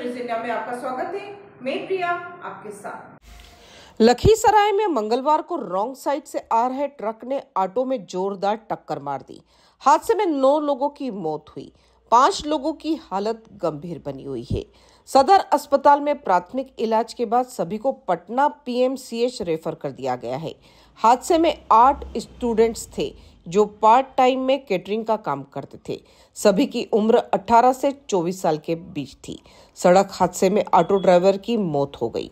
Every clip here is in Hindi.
आपका स्वागत है मैं प्रिया आपके साथ लखीसराय में मंगलवार को रॉन्ग साइड से आ रहे ट्रक ने ऑटो में जोरदार टक्कर मार दी हादसे में नौ लोगों की मौत हुई पांच लोगों की हालत गंभीर बनी हुई है सदर अस्पताल में प्राथमिक इलाज के बाद सभी को पटना पीएमसीएच रेफर कर दिया गया है हादसे में आठ स्टूडेंट्स थे जो पार्ट टाइम में केटरिंग का काम करते थे सभी की उम्र 18 से 24 साल के बीच थी सड़क हादसे में ऑटो ड्राइवर की मौत हो गई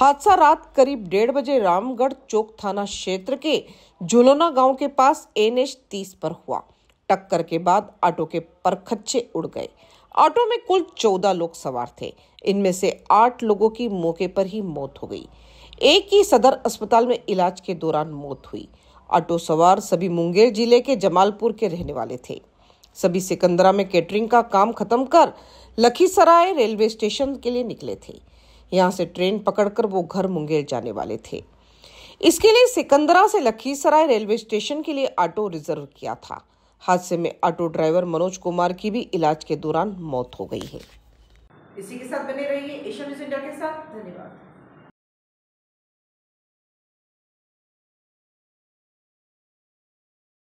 हादसा रात करीब डेढ़ बजे रामगढ़ चौक थाना क्षेत्र के झुलोना गांव के पास एन एच तीस पर हुआ टक्कर के बाद ऑटो के परखच्चे उड़ गए ऑटो में कुल चौदह लोग सवार थे इनमें से आठ लोगों की मौके पर ही मौत हो गई एक ही सदर अस्पताल में इलाज के दौरान मौत हुई ऑटो सवार सभी मुंगेर जिले के जमालपुर के रहने वाले थे सभी सिकंदरा में कैटरिंग का काम खत्म कर लखीसराय रेलवे स्टेशन के लिए निकले थे यहाँ से ट्रेन पकड़कर वो घर मुंगेर जाने वाले थे इसके लिए सिकंदरा से लखीसराय रेलवे स्टेशन के लिए ऑटो रिजर्व किया था हादसे में ऑटो ड्राइवर मनोज कुमार की भी इलाज के दौरान मौत हो गई है इसी के साथ बने रहिए एशिया न्यूज इंडिया के साथ धन्यवाद